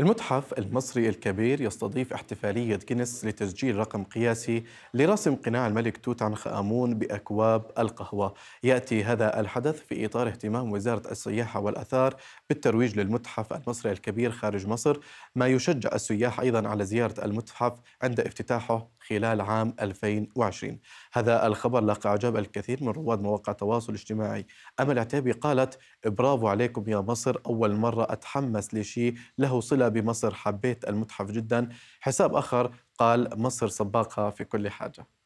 المتحف المصري الكبير يستضيف احتفالية جينيس لتسجيل رقم قياسي لرسم قناع الملك توت عنخ آمون بأكواب القهوة يأتي هذا الحدث في إطار اهتمام وزارة السياحة والأثار بالترويج للمتحف المصري الكبير خارج مصر ما يشجع السياح أيضا على زيارة المتحف عند افتتاحه خلال عام 2020 هذا الخبر لاقى إعجاب الكثير من رواد مواقع التواصل الاجتماعي أمل عتابي قالت برافو عليكم يا مصر أول مرة أتحمس لشيء له صلة الدولة بمصر حبيت المتحف جدا حساب آخر قال مصر سباقة في كل حاجة